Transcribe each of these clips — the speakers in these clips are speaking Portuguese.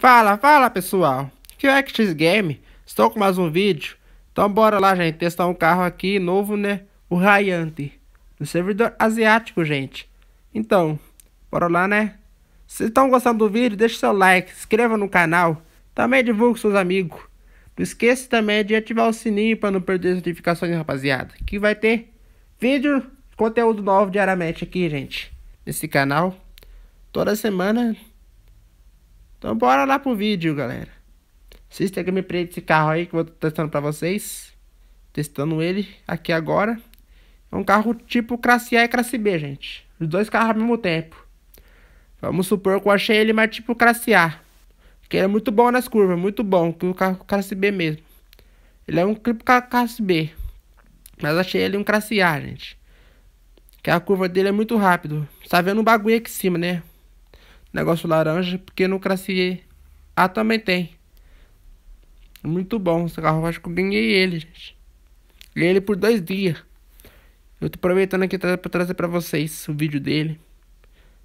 Fala, fala pessoal, que é X Game, estou com mais um vídeo, então bora lá gente, testar um carro aqui novo né, o Rayante, do servidor asiático gente, então, bora lá né, se estão gostando do vídeo, deixe seu like, se inscreva no canal, também divulgue com seus amigos, não esqueça também de ativar o sininho para não perder as notificações rapaziada, que vai ter vídeo, conteúdo novo diariamente aqui gente, nesse canal, toda semana então bora lá pro vídeo, galera. Assista a gameplay desse carro aí que eu vou testando pra vocês. Testando ele aqui agora. É um carro tipo classe A e classe B, gente. Os dois carros ao mesmo tempo. Vamos supor que eu achei ele mais tipo classe A. Que ele é muito bom nas curvas, muito bom. Que o carro classe B mesmo. Ele é um tipo classe B. Mas achei ele um classe A, gente. Que a curva dele é muito rápido. Tá vendo um bagulho aqui em cima, né? negócio laranja, pequeno cracier. Ah, também tem. Muito bom, esse carro acho que eu ganhei ele, gente. Ganhei ele por dois dias. Eu tô aproveitando aqui pra trazer pra vocês o vídeo dele.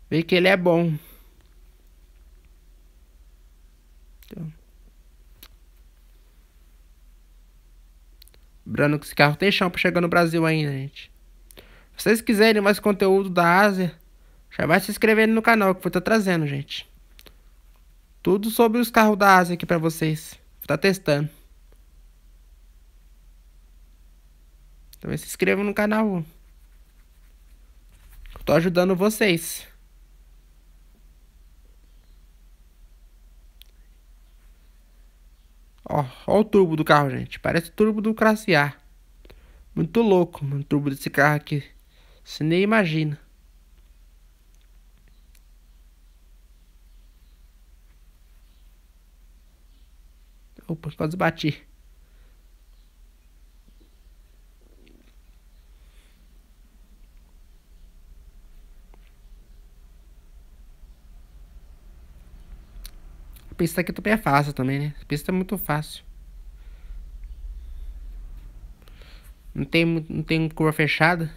Ver que ele é bom. Então. Lembrando que esse carro tem chão pra chegar no Brasil ainda, gente. Se vocês quiserem mais conteúdo da Ásia, já vai se inscrevendo no canal que eu tô trazendo, gente. Tudo sobre os carros da Ásia aqui pra vocês. Vou tá testando. Também então, se inscrevam no canal. tô ajudando vocês. Ó, ó o turbo do carro, gente. Parece o turbo do Classe A. Muito louco, mano, o turbo desse carro aqui. Você nem imagina. Depois pode bater. A pista aqui também é fácil também, né? A pista é muito fácil. Não tem, não tem curva fechada.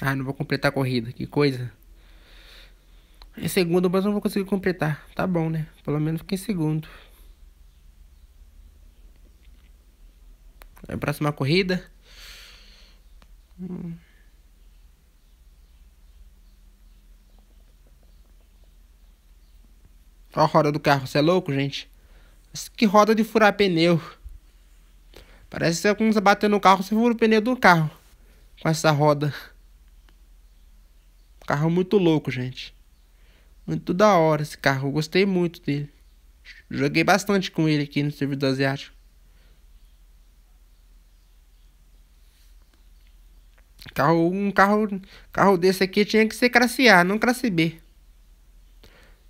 Ah, não vou completar a corrida, que coisa. Em segundo, mas não vou conseguir completar. Tá bom, né? Pelo menos fiquei em segundo. É a próxima corrida. Olha hum. a roda do carro, você é louco, gente? Que roda de furar pneu. Parece que você batendo no carro, você fura o pneu do carro. Com essa roda. Carro muito louco, gente. Muito da hora esse carro, eu gostei muito dele. Joguei bastante com ele aqui no servidor asiático. Carro, um carro, carro desse aqui tinha que ser classe A, não classe B.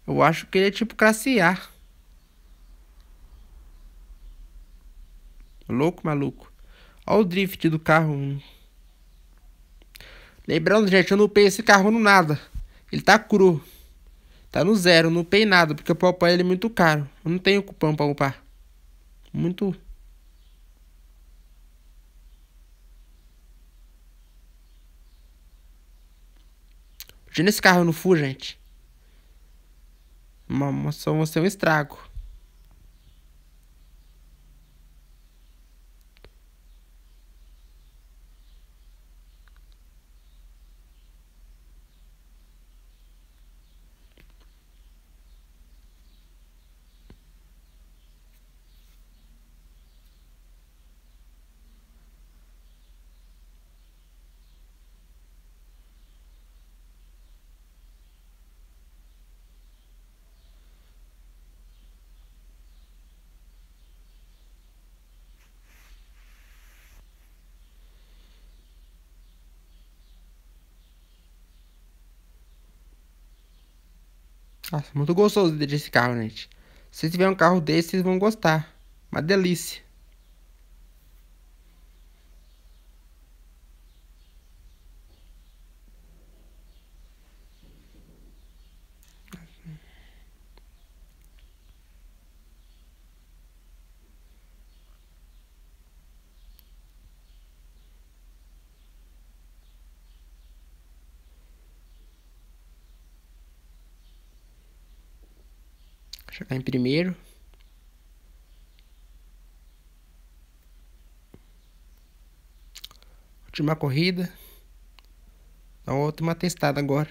Eu acho que ele é tipo classe A. Louco, maluco. Olha o drift do carro. Lembrando, gente, eu não pei esse carro no nada. Ele tá cru. Tá no zero, não pei nada, porque o papai ele é muito caro. Eu não tenho cupom pra upar. Muito. Imagina esse carro no full, gente. Uma, só vai ser um estrago. Nossa, muito gostoso desse carro, gente. Se tiver um carro desse, vocês vão gostar. Uma delícia. Chegar em primeiro. Última corrida. Dá uma última testada agora.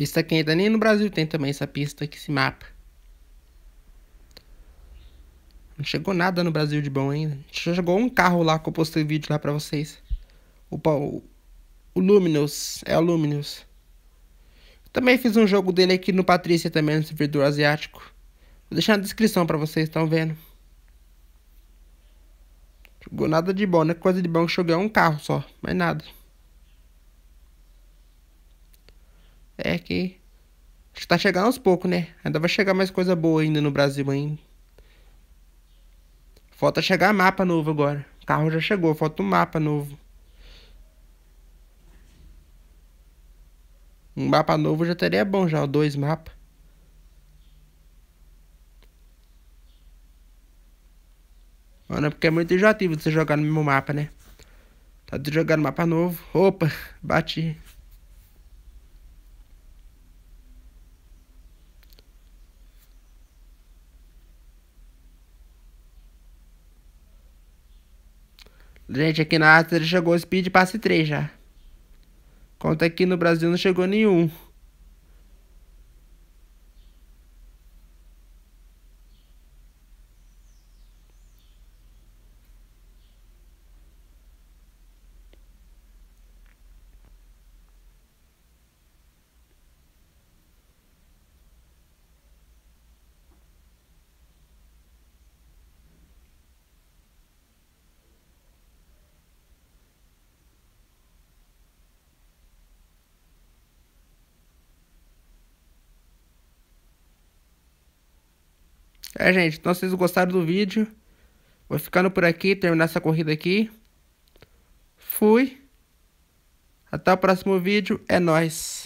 Pista que ainda nem no Brasil tem também essa pista que se mapa. Não chegou nada no Brasil de bom ainda. Chegou um carro lá que eu postei vídeo lá pra vocês. O, o, o Luminous. É o Luminous. Também fiz um jogo dele aqui no Patrícia também, no servidor asiático. Vou deixar na descrição pra vocês, estão vendo. Jogou nada de bom, né? Coisa de bom que joguei é um carro só, mais nada. É que está chegando aos poucos, né? Ainda vai chegar mais coisa boa ainda no Brasil ainda. Falta chegar mapa novo agora. O carro já chegou, falta um mapa novo. Um mapa novo já teria bom já, dois mapas. Mano, é porque é muito enjoativo você jogar no mesmo mapa, né? Tá jogando mapa novo. Opa, bati. Gente, aqui na Ásia ele chegou o speed passe 3 já. Conta aqui no Brasil não chegou nenhum. É, gente, então se vocês gostaram do vídeo, vou ficando por aqui, terminar essa corrida aqui. Fui. Até o próximo vídeo. É nóis.